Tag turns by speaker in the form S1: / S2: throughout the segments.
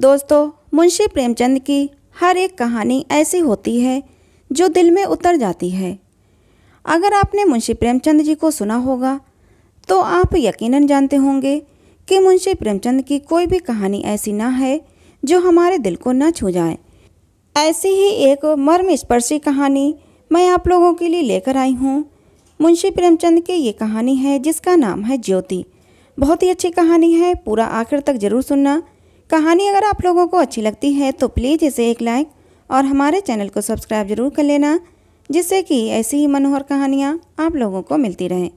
S1: दोस्तों मुंशी प्रेमचंद की हर एक कहानी ऐसी होती है जो दिल में उतर जाती है अगर आपने मुंशी प्रेमचंद जी को सुना होगा तो आप यकीनन जानते होंगे कि मुंशी प्रेमचंद की कोई भी कहानी ऐसी ना है जो हमारे दिल को ना छू जाए ऐसी ही एक मर्म स्पर्शी कहानी मैं आप लोगों के लिए लेकर आई हूँ मुंशी प्रेमचंद की ये कहानी है जिसका नाम है ज्योति बहुत ही अच्छी कहानी है पूरा आखिर तक जरूर सुनना कहानी अगर आप लोगों को अच्छी लगती है तो प्लीज़ इसे एक लाइक और हमारे चैनल को सब्सक्राइब जरूर कर लेना जिससे कि ऐसी ही मनोहर कहानियाँ आप लोगों को मिलती रहें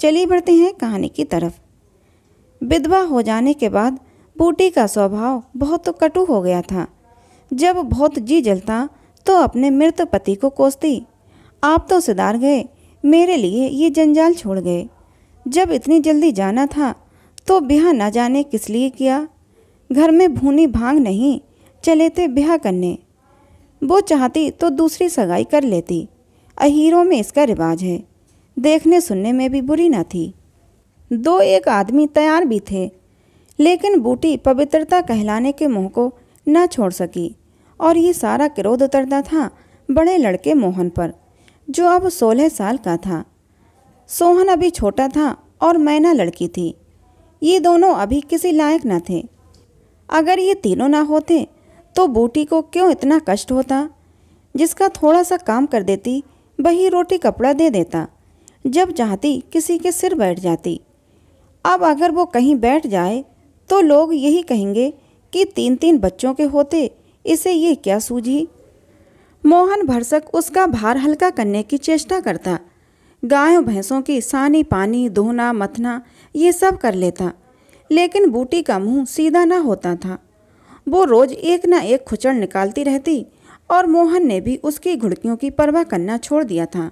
S1: चलिए बढ़ते हैं कहानी की तरफ विधवा हो जाने के बाद बूटी का स्वभाव बहुत तो कटु हो गया था जब बहुत जी जलता तो अपने मृत पति को कोसती आप तो सुधार गए मेरे लिए ये जंजाल छोड़ गए जब इतनी जल्दी जाना था तो ब्याह न जाने किस लिए किया घर में भूनी भांग नहीं चले थे ब्याह करने वो चाहती तो दूसरी सगाई कर लेती अहीरों में इसका रिवाज है देखने सुनने में भी बुरी ना थी दो एक आदमी तैयार भी थे लेकिन बूटी पवित्रता कहलाने के मुँह को न छोड़ सकी और ये सारा क्रोध उतरता था बड़े लड़के मोहन पर जो अब सोलह साल का था सोहन अभी छोटा था और मैना लड़की थी ये दोनों अभी किसी लायक न थे अगर ये तीनों ना होते तो बूटी को क्यों इतना कष्ट होता जिसका थोड़ा सा काम कर देती वही रोटी कपड़ा दे देता जब चाहती किसी के सिर बैठ जाती अब अगर वो कहीं बैठ जाए तो लोग यही कहेंगे कि तीन तीन बच्चों के होते इसे ये क्या सूझी मोहन भरसक उसका भार हल्का करने की चेष्टा करता गायों भैंसों की सानी पानी धोना मथना ये सब कर लेता लेकिन बूटी का मुंह सीधा ना होता था वो रोज एक ना एक खुचड़ निकालती रहती और मोहन ने भी उसकी घुड़कियों की परवाह करना छोड़ दिया था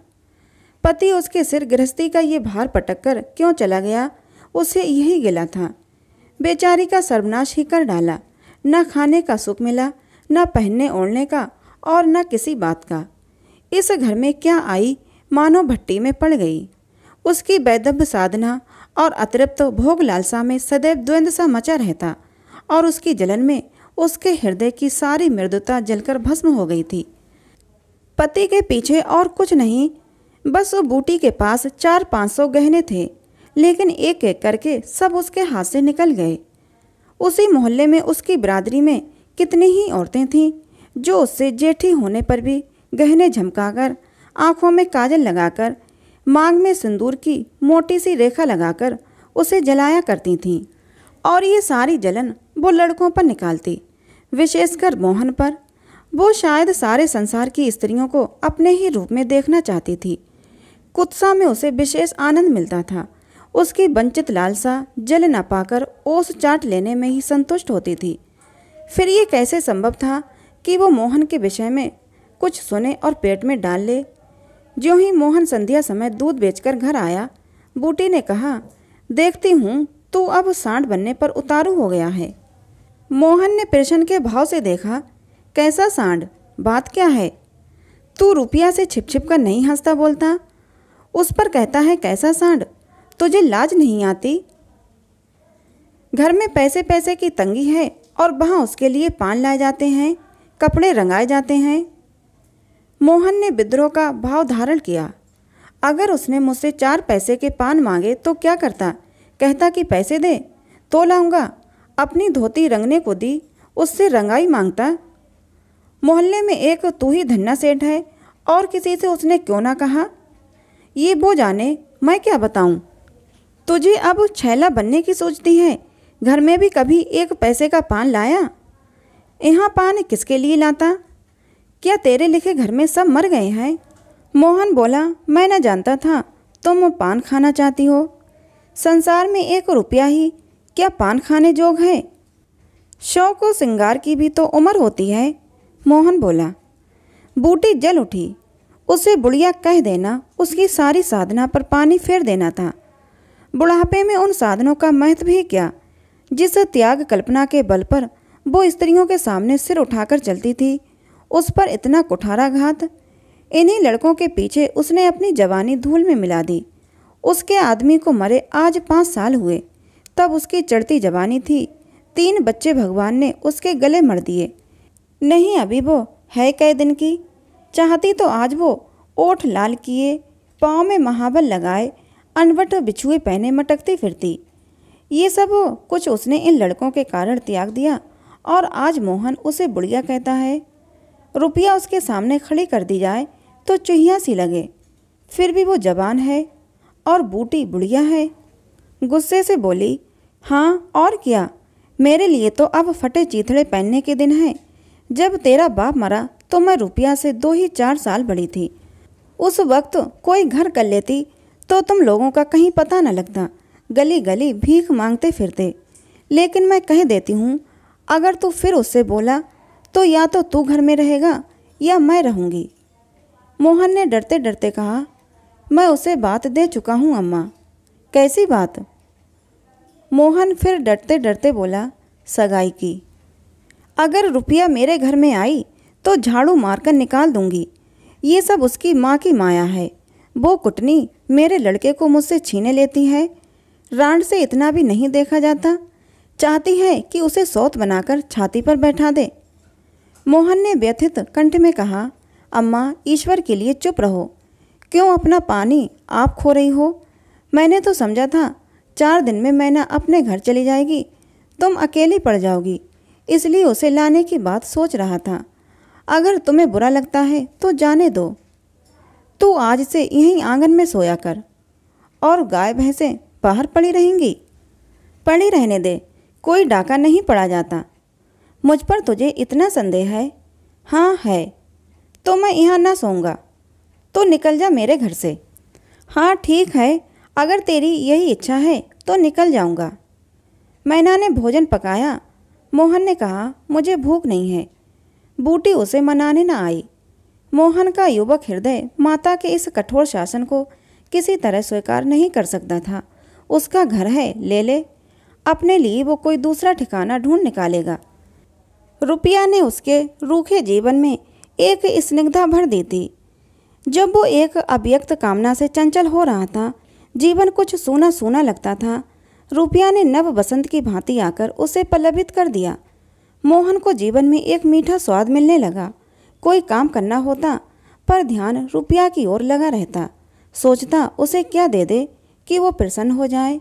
S1: पति उसके सिर गृहस्थी का ये भार पटक कर क्यों चला गया उसे यही गिला था बेचारी का सर्वनाश ही कर डाला न खाने का सुख मिला न पहनने ओढ़ने का और न किसी बात का इस घर में क्या आई मानो भट्टी में पड़ गई उसकी बैदभ साधना और अतिरिक्त भोग लालसा में सदैव द्वंद्व सा मचा रहता और उसकी जलन में उसके हृदय की सारी मृदुता जलकर भस्म हो गई थी पति के पीछे और कुछ नहीं बस वो बूटी के पास चार पाँच सौ गहने थे लेकिन एक एक करके सब उसके हाथ से निकल गए उसी मोहल्ले में उसकी बरादरी में कितनी ही औरतें थीं जो उससे जेठी होने पर भी गहने झमकाकर आंखों में काजल लगाकर मांग में सिंदूर की मोटी सी रेखा लगाकर उसे जलाया करती थीं और ये सारी जलन वो लड़कों पर निकालती विशेषकर मोहन पर वो शायद सारे संसार की स्त्रियों को अपने ही रूप में देखना चाहती थी कुत्सा में उसे विशेष आनंद मिलता था उसकी वंचित लालसा जल न पाकर ओस चाट लेने में ही संतुष्ट होती थी फिर ये कैसे संभव था कि वो मोहन के विषय में कुछ सुने और पेट में डाल ले ज्यों ही मोहन संध्या समय दूध बेचकर घर आया बूटी ने कहा देखती हूँ तू अब सांड बनने पर उतारू हो गया है मोहन ने प्रश्न के भाव से देखा कैसा सांड बात क्या है तू रुपया से छिप छिप कर नहीं हंसता बोलता उस पर कहता है कैसा सांड तुझे लाज नहीं आती घर में पैसे पैसे की तंगी है और वहाँ उसके लिए पान लाए जाते हैं कपड़े रंगाए जाते हैं मोहन ने विद्रोह का भाव धारण किया अगर उसने मुझसे चार पैसे के पान मांगे तो क्या करता कहता कि पैसे दे तो लाऊंगा अपनी धोती रंगने को दी उससे रंगाई मांगता मोहल्ले में एक तू ही धन्ना सेठ है और किसी से उसने क्यों ना कहा ये वो जाने मैं क्या बताऊं? तुझे अब छैला बनने की सोचती है घर में भी कभी एक पैसे का पान लाया यहाँ पान किसके लिए लाता क्या तेरे लिखे घर में सब मर गए हैं मोहन बोला मैं न जानता था तुम पान खाना चाहती हो संसार में एक रुपया ही क्या पान खाने जोग है शव को सिंगार की भी तो उम्र होती है मोहन बोला बूटी जल उठी उसे बुढ़िया कह देना उसकी सारी साधना पर पानी फेर देना था बुढ़ापे में उन साधनों का महत्व भी क्या जिस त्याग कल्पना के बल पर वो स्त्रियों के सामने सिर उठाकर चलती थी उस पर इतना कुठाराघात इन्हीं लड़कों के पीछे उसने अपनी जवानी धूल में मिला दी उसके आदमी को मरे आज पाँच साल हुए तब उसकी चढ़ती जवानी थी तीन बच्चे भगवान ने उसके गले मर दिए नहीं अभी वो है कई दिन की चाहती तो आज वो ओठ लाल किए पाँव में महाबल लगाए अनवट बिछुए पहने मटकती फिरती ये सब कुछ उसने इन लड़कों के कारण त्याग दिया और आज मोहन उसे बुढ़िया कहता है रुपया उसके सामने खड़ी कर दी जाए तो चूहिया सी लगे फिर भी वो जवान है और बूटी बुढ़िया है गुस्से से बोली हाँ और क्या मेरे लिए तो अब फटे चीथड़े पहनने के दिन हैं जब तेरा बाप मरा तो मैं रुपया से दो ही चार साल बड़ी थी उस वक्त कोई घर कर लेती तो तुम लोगों का कहीं पता न लगता गली गली भीख मांगते फिरते लेकिन मैं कह देती हूँ अगर तू फिर उससे बोला तो या तो तू घर में रहेगा या मैं रहूँगी मोहन ने डरते डरते कहा मैं उसे बात दे चुका हूँ अम्मा कैसी बात मोहन फिर डरते डरते बोला सगाई की अगर रुपया मेरे घर में आई तो झाड़ू मारकर निकाल दूंगी ये सब उसकी माँ की माया है वो कुटनी मेरे लड़के को मुझसे छीने लेती है रांड से इतना भी नहीं देखा जाता चाहती है कि उसे सौत बनाकर छाती पर बैठा दे मोहन ने व्यथित कंठ में कहा अम्मा ईश्वर के लिए चुप रहो क्यों अपना पानी आप खो रही हो मैंने तो समझा था चार दिन में मैना अपने घर चली जाएगी तुम अकेली पड़ जाओगी इसलिए उसे लाने की बात सोच रहा था अगर तुम्हें बुरा लगता है तो जाने दो तू आज से यहीं आंगन में सोया कर और गाय भैंसें बाहर पड़ी रहेंगी पड़ी रहने दे कोई डाका नहीं पड़ा जाता मुझ पर तुझे इतना संदेह है हाँ है तो मैं यहाँ ना सोऊंगा तो निकल जा मेरे घर से हाँ ठीक है अगर तेरी यही इच्छा है तो निकल जाऊँगा मैना ने भोजन पकाया मोहन ने कहा मुझे भूख नहीं है बूटी उसे मनाने ना आई मोहन का युवक हृदय माता के इस कठोर शासन को किसी तरह स्वीकार नहीं कर सकता था उसका घर है ले ले अपने लिए वो कोई दूसरा ठिकाना ढूंढ निकालेगा रुपया ने उसके रूखे जीवन में एक स्निग्धा भर दी थी जब वो एक अव्यक्त कामना से चंचल हो रहा था जीवन कुछ सूना सूना लगता था रुपया ने नव बसंत की भांति आकर उसे पल्लवित कर दिया मोहन को जीवन में एक मीठा स्वाद मिलने लगा कोई काम करना होता पर ध्यान रुपया की ओर लगा रहता सोचता उसे क्या दे दे कि वो प्रसन्न हो जाए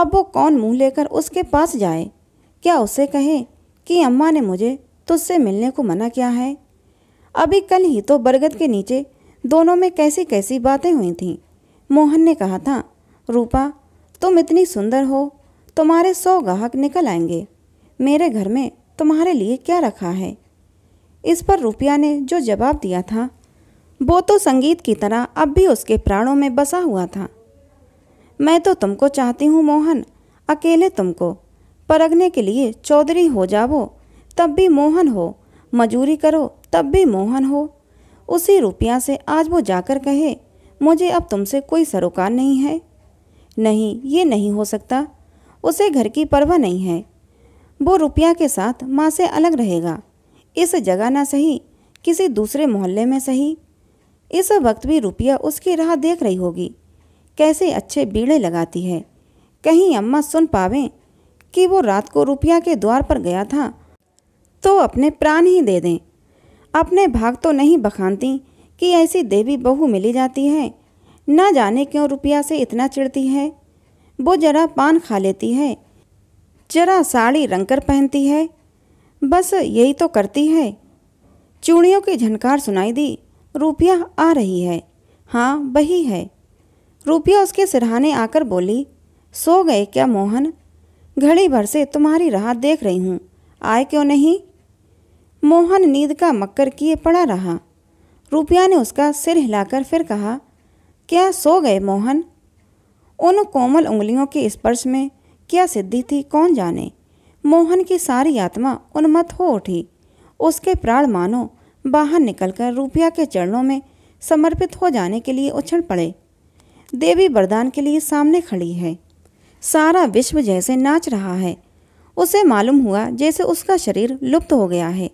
S1: अब वो कौन मुंह लेकर उसके पास जाए क्या उसे कहे कि अम्मा ने मुझे तुझसे मिलने को मना किया है अभी कल ही तो बरगद के नीचे दोनों में कैसी कैसी बातें हुई थीं मोहन ने कहा था रूपा तुम इतनी सुंदर हो तुम्हारे सौ गाहक निकल आएंगे मेरे घर में तुम्हारे लिए क्या रखा है इस पर रुपया ने जो जवाब दिया था वो तो संगीत की तरह अब भी उसके प्राणों में बसा हुआ था मैं तो तुमको चाहती हूँ मोहन अकेले तुमको परगने के लिए चौधरी हो जावो तब भी मोहन हो मजूरी करो तब भी मोहन हो उसी रुपया से आज वो जाकर कहे मुझे अब तुमसे कोई सरोकार नहीं है नहीं ये नहीं हो सकता उसे घर की परवाह नहीं है वो रुपया के साथ माँ से अलग रहेगा इस जगह ना सही किसी दूसरे मोहल्ले में सही इस वक्त भी रुपया उसकी राह देख रही होगी कैसे अच्छे बीड़े लगाती है कहीं अम्मा सुन पावें कि वो रात को रुपया के द्वार पर गया था तो अपने प्राण ही दे दें अपने भाग तो नहीं बखानती कि ऐसी देवी बहू मिली जाती है न जाने क्यों रुपया से इतना चिढ़ती है वो जरा पान खा लेती है जरा साड़ी रंग कर पहनती है बस यही तो करती है चूड़ियों की झनकार सुनाई दी रुपया आ रही है हाँ वही है रुपया उसके सिरहाने आकर बोली सो गए क्या मोहन घड़ी भर से तुम्हारी राह देख रही हूँ आए क्यों नहीं मोहन नींद का मक्कर किए पड़ा रहा रुपया ने उसका सिर हिलाकर फिर कहा क्या सो गए मोहन उन कोमल उंगलियों के स्पर्श में क्या सिद्धि थी कौन जाने मोहन की सारी आत्मा उन्मत्त हो उठी उसके प्राण मानो बाहर निकलकर रुपया के चरणों में समर्पित हो जाने के लिए उछल पड़े देवी वरदान के लिए सामने खड़ी है सारा विश्व जैसे नाच रहा है उसे मालूम हुआ जैसे उसका शरीर लुप्त हो गया है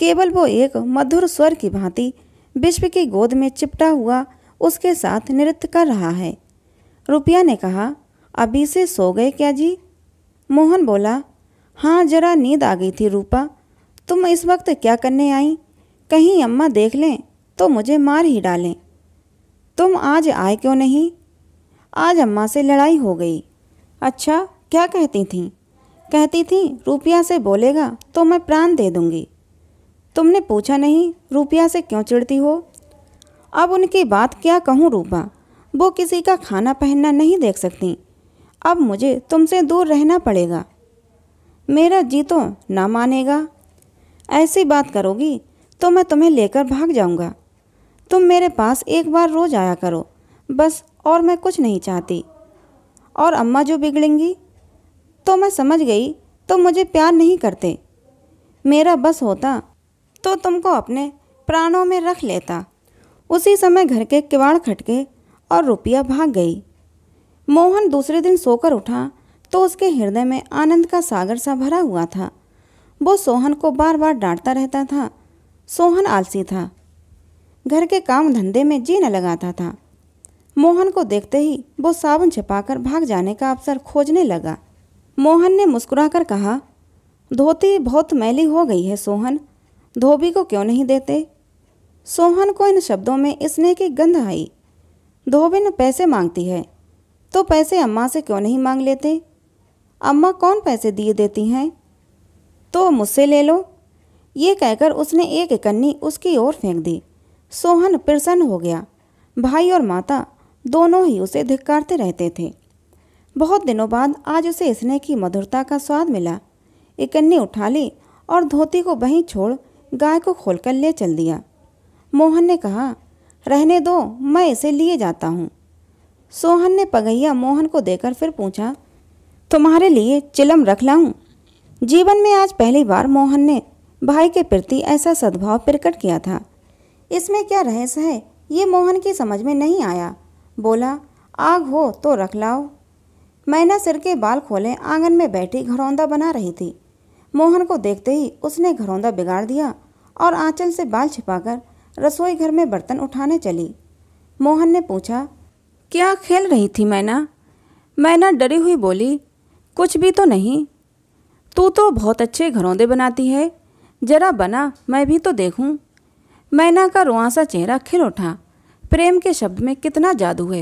S1: केवल वो एक मधुर स्वर की भांति विश्व की गोद में चिपटा हुआ उसके साथ नृत्य कर रहा है रुपया ने कहा अभी से सो गए क्या जी मोहन बोला हाँ जरा नींद आ गई थी रूपा तुम इस वक्त क्या करने आई कहीं अम्मा देख लें तो मुझे मार ही डालें तुम आज आए क्यों नहीं आज अम्मा से लड़ाई हो गई अच्छा क्या कहती थी कहती थी रुपया से बोलेगा तो मैं प्राण दे दूंगी तुमने पूछा नहीं रुपया से क्यों चिढ़ती हो अब उनकी बात क्या कहूँ रूपा वो किसी का खाना पहनना नहीं देख सकती अब मुझे तुमसे दूर रहना पड़ेगा मेरा जी तो ना मानेगा ऐसी बात करोगी तो मैं तुम्हें लेकर भाग जाऊंगा तुम मेरे पास एक बार रोज आया करो बस और मैं कुछ नहीं चाहती और अम्मा जो बिगड़ेंगी तो मैं समझ गई तो मुझे प्यार नहीं करते मेरा बस होता तो तुमको अपने प्राणों में रख लेता उसी समय घर के किवाड़ खटके और रुपया भाग गई मोहन दूसरे दिन सोकर उठा तो उसके हृदय में आनंद का सागर सा भरा हुआ था वो सोहन को बार बार डांटता रहता था सोहन आलसी था घर के काम धंधे में जी न लगाता था मोहन को देखते ही वो साबुन छिपाकर भाग जाने का अवसर खोजने लगा मोहन ने मुस्कुराकर कहा धोती बहुत मैली हो गई है सोहन धोबी को क्यों नहीं देते सोहन को इन शब्दों में इसने की गंध आई धोबी पैसे मांगती है तो पैसे अम्मा से क्यों नहीं मांग लेते अम्मा कौन पैसे दिए देती हैं तो मुझसे ले लो ये कहकर उसने एक कन्नी उसकी ओर फेंक दी सोहन प्रसन्न हो गया भाई और माता दोनों ही उसे धिक्कारते रहते थे बहुत दिनों बाद आज उसे इसने की मधुरता का स्वाद मिला इकन्नी उठा ली और धोती को वहीं छोड़ गाय को खोलकर ले चल दिया मोहन ने कहा रहने दो मैं इसे लिए जाता हूँ सोहन ने पगैया मोहन को देकर फिर पूछा तुम्हारे लिए चिलम रख लाऊं जीवन में आज पहली बार मोहन ने भाई के प्रति ऐसा सद्भाव प्रकट किया था इसमें क्या रहस्य है ये मोहन की समझ में नहीं आया बोला आग हो तो रख लाओ मैना सिर के बाल खोले आंगन में बैठी घरौंदा बना रही थी मोहन को देखते ही उसने घरौंदा बिगाड़ दिया और आंचल से बाल छिपाकर रसोई घर में बर्तन उठाने चली मोहन ने पूछा क्या खेल रही थी मैना मैना डरी हुई बोली कुछ भी तो नहीं तू तो बहुत अच्छे घरौंदे बनाती है जरा बना मैं भी तो देखूं। मैना का रुआसा चेहरा खिल उठा प्रेम के शब्द में कितना जादू है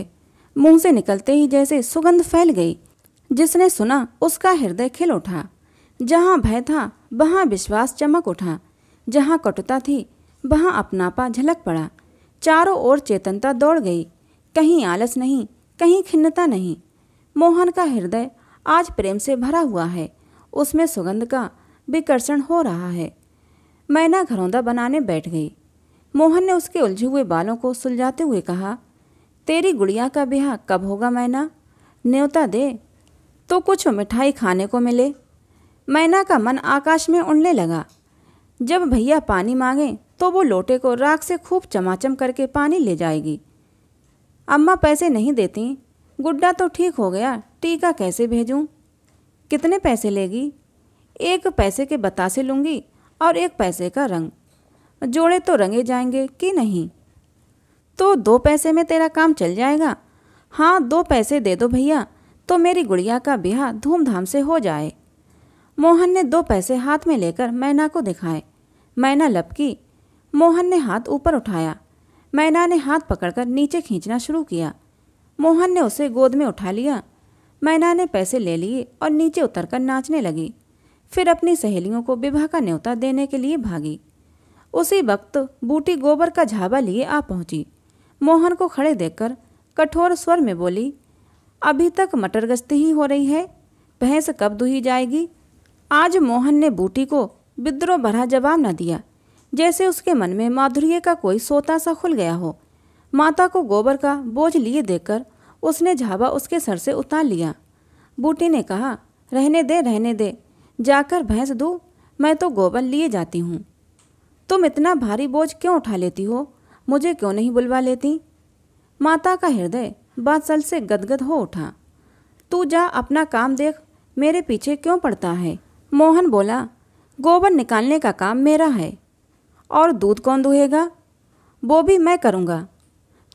S1: मुंह से निकलते ही जैसे सुगंध फैल गई जिसने सुना उसका हृदय खिल उठा जहाँ भय था वहाँ विश्वास चमक उठा जहाँ कटुता थी वहाँ अपनापा झलक पड़ा चारों ओर चेतनता दौड़ गई कहीं आलस नहीं कहीं खिन्नता नहीं मोहन का हृदय आज प्रेम से भरा हुआ है उसमें सुगंध का विकर्षण हो रहा है मैना घरौंदा बनाने बैठ गई मोहन ने उसके उलझे हुए बालों को सुलझाते हुए कहा तेरी गुड़िया का ब्याह कब होगा मैना न्योता दे तो कुछ मिठाई खाने को मिले मैना का मन आकाश में उड़ने लगा जब भैया पानी मांगे तो वो लोटे को राख से खूब चमाचम करके पानी ले जाएगी अम्मा पैसे नहीं देती गुड्डा तो ठीक हो गया टीका कैसे भेजूं? कितने पैसे लेगी एक पैसे के बतासे लूँगी और एक पैसे का रंग जोड़े तो रंगे जाएंगे कि नहीं तो दो पैसे में तेरा काम चल जाएगा हाँ दो पैसे दे दो भैया तो मेरी गुड़िया का ब्याह धूमधाम से हो जाए मोहन ने दो पैसे हाथ में लेकर मैना को दिखाए मैना लपकी मोहन ने हाथ ऊपर उठाया मैना ने हाथ पकड़कर नीचे खींचना शुरू किया मोहन ने उसे गोद में उठा लिया मैना ने पैसे ले लिए और नीचे उतरकर नाचने लगी फिर अपनी सहेलियों को विवाह का न्योता देने के लिए भागी उसी वक्त बूटी गोबर का झाबा लिए आ पहुंची मोहन को खड़े देखकर कठोर स्वर में बोली अभी तक मटर गश्ती ही हो रही है भैंस कब दुही जाएगी आज मोहन ने बूटी को विद्रोह भरा जवाब न दिया जैसे उसके मन में माधुर्य का कोई सोता सा खुल गया हो माता को गोबर का बोझ लिए देकर उसने झाबा उसके सर से उतार लिया बूटी ने कहा रहने दे रहने दे जाकर भैंस दो मैं तो गोबर लिए जाती हूँ तुम इतना भारी बोझ क्यों उठा लेती हो मुझे क्यों नहीं बुलवा लेती माता का हृदय बादशल से गदगद हो उठा तू जा अपना काम देख मेरे पीछे क्यों पड़ता है मोहन बोला गोबर निकालने का काम मेरा है और दूध कौन दुहेगा वो भी मैं करूँगा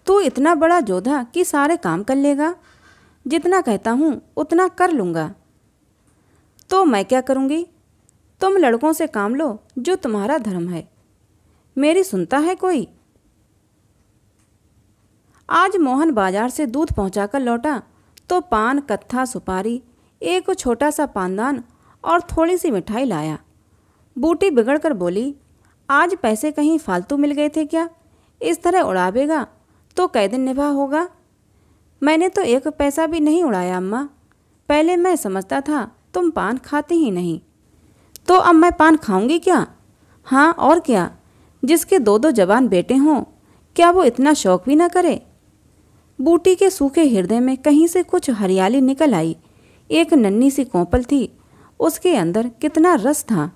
S1: तू इतना बड़ा जोधा कि सारे काम कर लेगा जितना कहता हूँ उतना कर लूँगा तो मैं क्या करूँगी तुम लड़कों से काम लो जो तुम्हारा धर्म है मेरी सुनता है कोई आज मोहन बाजार से दूध पहुंचाकर लौटा तो पान कत्था सुपारी एक छोटा सा पानदान और थोड़ी सी मिठाई लाया बूटी बिगड़कर बोली आज पैसे कहीं फालतू मिल गए थे क्या इस तरह उड़ावेगा तो कै दिन निभा होगा मैंने तो एक पैसा भी नहीं उड़ाया अम्मा पहले मैं समझता था तुम पान खाते ही नहीं तो अब मैं पान खाऊंगी क्या हाँ और क्या जिसके दो दो जवान बेटे हों क्या वो इतना शौक भी ना करे बूटी के सूखे हृदय में कहीं से कुछ हरियाली निकल आई एक नन्ही सी कौपल थी उसके अंदर कितना रस था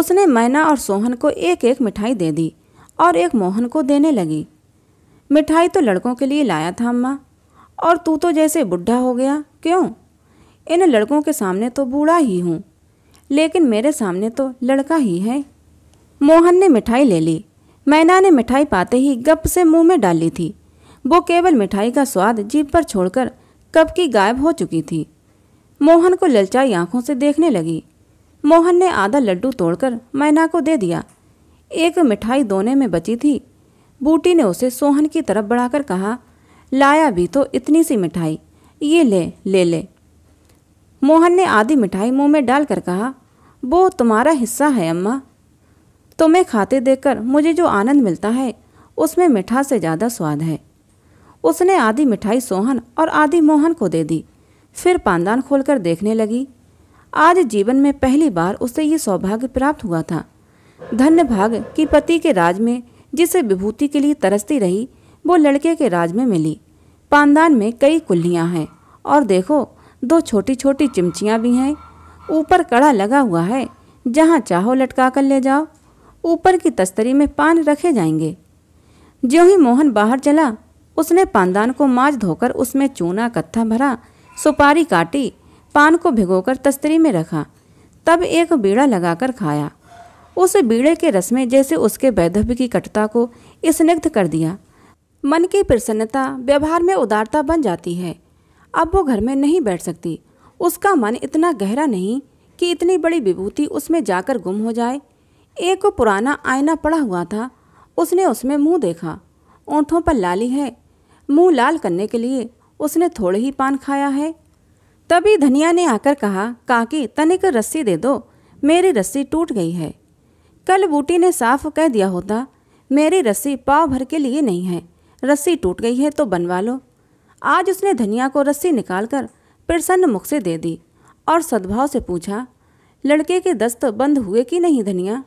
S1: उसने मैना और सोहन को एक एक मिठाई दे दी और एक मोहन को देने लगी मिठाई तो लड़कों के लिए लाया था अम्मा और तू तो जैसे बुढ़ा हो गया क्यों इन लड़कों के सामने तो बूढ़ा ही हूँ लेकिन मेरे सामने तो लड़का ही है मोहन ने मिठाई ले ली मैना ने मिठाई पाते ही गप से मुंह में डाल ली थी वो केवल मिठाई का स्वाद जीप पर छोड़कर कब की गायब हो चुकी थी मोहन को ललचाई आंखों से देखने लगी मोहन ने आधा लड्डू तोड़कर मैना को दे दिया एक मिठाई दोने में बची थी बूटी ने उसे सोहन की तरफ बढ़ाकर कहा लाया भी तो इतनी सी मिठाई ये ले ले ले मोहन ने आधी मिठाई मुंह में डालकर कहा वो तुम्हारा हिस्सा है अम्मा तुम्हें तो खाते देखकर मुझे जो आनंद मिलता है उसमें मिठा से ज़्यादा स्वाद है उसने आधी मिठाई सोहन और आधी मोहन को दे दी फिर पानदान खोलकर देखने लगी आज जीवन में पहली बार उसे ये सौभाग्य प्राप्त हुआ था धन्य भाग कि पति के राज में जिसे विभूति के लिए तरसती रही वो लड़के के राज में मिली पानदान में कई कुल्लियाँ हैं और देखो दो छोटी छोटी चिमचियाँ भी हैं ऊपर कड़ा लगा हुआ है जहाँ चाहो लटका कर ले जाओ ऊपर की तस्तरी में पान रखे जाएंगे ज्यों ही मोहन बाहर चला उसने पानदान को माज धोकर उसमें चूना कत्था भरा सुपारी काटी पान को भिगोकर तस्तरी में रखा तब एक बीड़ा लगाकर खाया उस बीड़े के रस में जैसे उसके वैधव्य की कटता को स्निग्ध कर दिया मन की प्रसन्नता व्यवहार में उदारता बन जाती है अब वो घर में नहीं बैठ सकती उसका मन इतना गहरा नहीं कि इतनी बड़ी विभूति उसमें जाकर गुम हो जाए एक पुराना आईना पड़ा हुआ था उसने उसमें मुंह देखा ओंठों पर लाली है मुंह लाल करने के लिए उसने थोड़े ही पान खाया है तभी धनिया ने आकर कहा काकी तनिक रस्सी दे दो मेरी रस्सी टूट गई है कल बूटी ने साफ कह दिया होता मेरी रस्सी पाव भर के लिए नहीं है रस्सी टूट गई है तो बनवा लो आज उसने धनिया को रस्सी निकालकर प्रसन्न मुख से दे दी और सद्भाव से पूछा लड़के के दस्त बंद हुए कि नहीं धनिया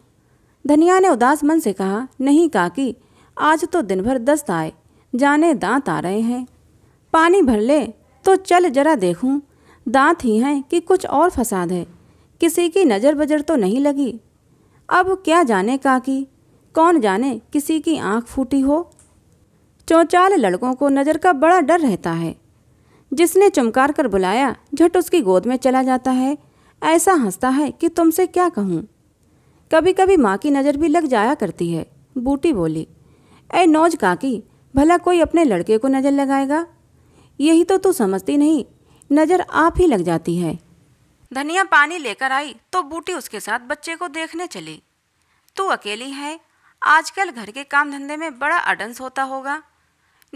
S1: धनिया ने उदास मन से कहा नहीं काकी आज तो दिन भर दस्त आए जाने दांत आ रहे हैं पानी भर ले तो चल जरा देखूं दांत ही हैं कि कुछ और फसाद है किसी की नज़र बजर तो नहीं लगी अब क्या जाने काकी कौन जाने किसी की आंख फूटी हो चौचाल लड़कों को नज़र का बड़ा डर रहता है जिसने चमकार कर बुलाया झट उसकी गोद में चला जाता है ऐसा हंसता है कि तुमसे क्या कहूँ कभी कभी माँ की नज़र भी लग जाया करती है बूटी बोली ए नौज काकी भला कोई अपने लड़के को नज़र लगाएगा यही तो तू समझती नहीं नज़र आप ही लग जाती है धनिया पानी लेकर आई तो बूटी उसके साथ बच्चे को देखने चली तू अकेली है आजकल घर के काम धंधे में बड़ा अडंस होता होगा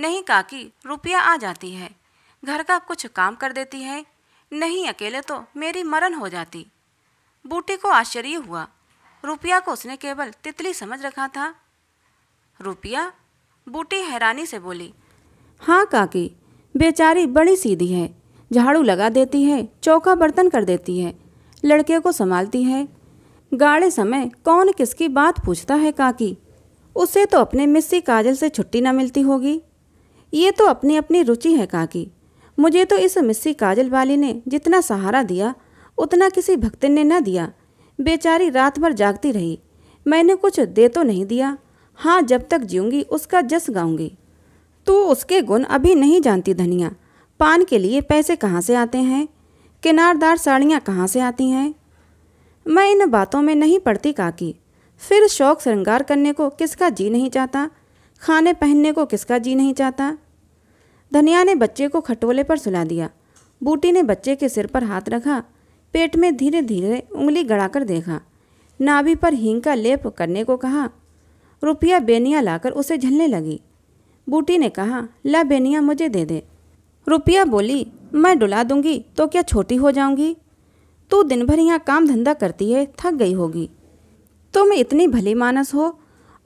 S1: नहीं काकी रुपया आ जाती है घर का कुछ काम कर देती है नहीं अकेले तो मेरी मरण हो जाती बूटी को आश्चर्य हुआ रुपया को उसने केवल तितली समझ रखा था रुपया बूटी हैरानी से बोली हाँ काकी बेचारी बड़ी सीधी है झाड़ू लगा देती है चौका बर्तन कर देती है लड़के को संभालती है गाड़े समय कौन किसकी बात पूछता है काकी उसे तो अपने मिस्सी काजल से छुट्टी ना मिलती होगी ये तो अपनी अपनी रुचि है काकी मुझे तो इस मिस्सी काजल वाली ने जितना सहारा दिया उतना किसी भक्तिन ने न दिया बेचारी रात भर जागती रही मैंने कुछ दे तो नहीं दिया हाँ जब तक जीऊँगी उसका जस गाऊंगी तू उसके गुण अभी नहीं जानती धनिया पान के लिए पैसे कहाँ से आते हैं किनारदार साड़ियाँ कहाँ से आती हैं मैं इन बातों में नहीं पड़ती काकी फिर शौक श्रृंगार करने को किसका जी नहीं चाहता खाने पहनने को किसका जी नहीं चाहता धनिया ने बच्चे को खटोले पर सुला दिया बूटी ने बच्चे के सिर पर हाथ रखा पेट में धीरे धीरे उंगली गड़ाकर देखा नाभि पर हींग का लेप करने को कहा रुपया बेनिया लाकर उसे झलने लगी बूटी ने कहा ला बेनिया मुझे दे दे रुपया बोली मैं डुला दूंगी तो क्या छोटी हो जाऊंगी तू दिन भर यहाँ काम धंधा करती है थक गई होगी तुम तो इतनी भली मानस हो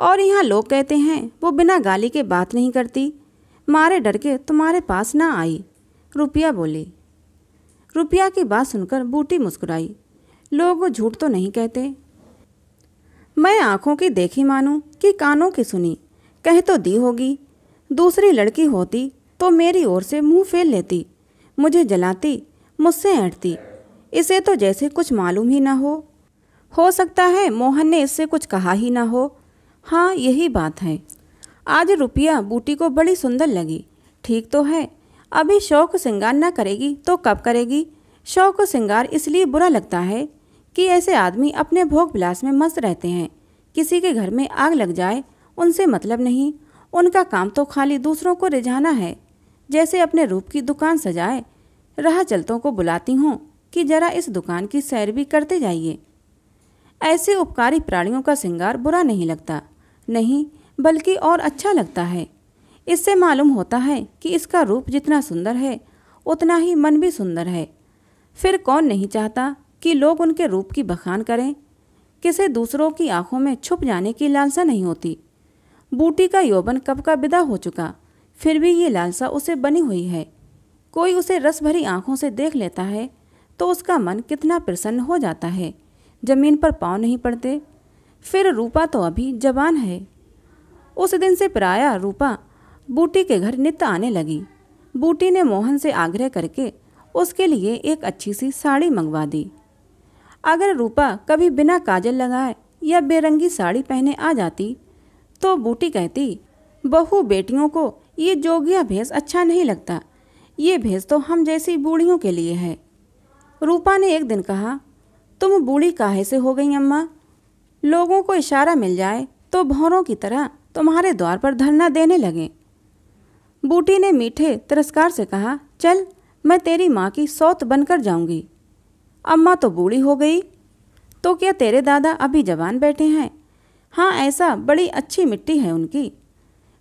S1: और यहाँ लोग कहते हैं वो बिना गाली के बात नहीं करती मारे डर के तुम्हारे पास ना आई रुपया बोली रुपया की बात सुनकर बूटी मुस्कुराई लोग वो झूठ तो नहीं कहते मैं आंखों की देखी मानूं कि कानों की सुनी कह तो दी होगी दूसरी लड़की होती तो मेरी ओर से मुंह फेर लेती मुझे जलाती मुझसे ऐंठती इसे तो जैसे कुछ मालूम ही ना हो हो सकता है मोहन ने इससे कुछ कहा ही ना हो हाँ यही बात है आज रुपया बूटी को बड़ी सुंदर लगी ठीक तो है अभी शव को श्रृंगार न करेगी तो कब करेगी शव को श्रृंगार इसलिए बुरा लगता है कि ऐसे आदमी अपने भोग विलास में मस्त रहते हैं किसी के घर में आग लग जाए उनसे मतलब नहीं उनका काम तो खाली दूसरों को रिझाना है जैसे अपने रूप की दुकान सजाए राह चलतों को बुलाती हूँ कि जरा इस दुकान की सैर भी करते जाइए ऐसे उपकारी प्राणियों का श्रृंगार बुरा नहीं लगता नहीं बल्कि और अच्छा लगता है इससे मालूम होता है कि इसका रूप जितना सुंदर है उतना ही मन भी सुंदर है फिर कौन नहीं चाहता कि लोग उनके रूप की बखान करें किसे दूसरों की आंखों में छुप जाने की लालसा नहीं होती बूटी का यौवन कब का विदा हो चुका फिर भी ये लालसा उसे बनी हुई है कोई उसे रस भरी आंखों से देख लेता है तो उसका मन कितना प्रसन्न हो जाता है जमीन पर पाँव नहीं पड़ते फिर रूपा तो अभी जवान है उस दिन से प्रायः रूपा बूटी के घर नित आने लगी बूटी ने मोहन से आग्रह करके उसके लिए एक अच्छी सी साड़ी मंगवा दी अगर रूपा कभी बिना काजल लगाए या बेरंगी साड़ी पहने आ जाती तो बूटी कहती बहू बेटियों को ये जोगिया भेस अच्छा नहीं लगता ये भेस तो हम जैसी बूढ़ियों के लिए है रूपा ने एक दिन कहा तुम बूढ़ी काहे से हो गई अम्मा लोगों को इशारा मिल जाए तो भौरों की तरह तुम्हारे द्वार पर धरना देने लगे बूटी ने मीठे तिरस्कार से कहा चल मैं तेरी माँ की सौत बनकर जाऊंगी अम्मा तो बूढ़ी हो गई तो क्या तेरे दादा अभी जवान बैठे हैं हाँ ऐसा बड़ी अच्छी मिट्टी है उनकी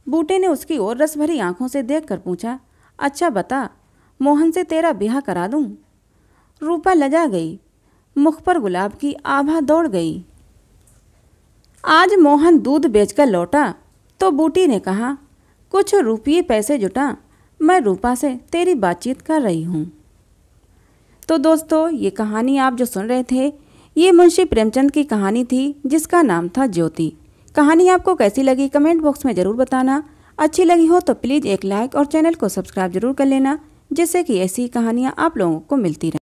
S1: बूटे ने उसकी ओर रस भरी आंखों से देख कर पूछा अच्छा बता मोहन से तेरा ब्याह करा दूँ रूपा लजा गई मुख पर गुलाब की आभा दौड़ गई आज मोहन दूध बेचकर लौटा तो बूटी ने कहा कुछ रुपये पैसे जुटा मैं रूपा से तेरी बातचीत कर रही हूँ तो दोस्तों ये कहानी आप जो सुन रहे थे ये मुंशी प्रेमचंद की कहानी थी जिसका नाम था ज्योति कहानी आपको कैसी लगी कमेंट बॉक्स में ज़रूर बताना अच्छी लगी हो तो प्लीज़ एक लाइक और चैनल को सब्सक्राइब जरूर कर लेना जिससे कि ऐसी कहानियाँ आप लोगों को मिलती रहे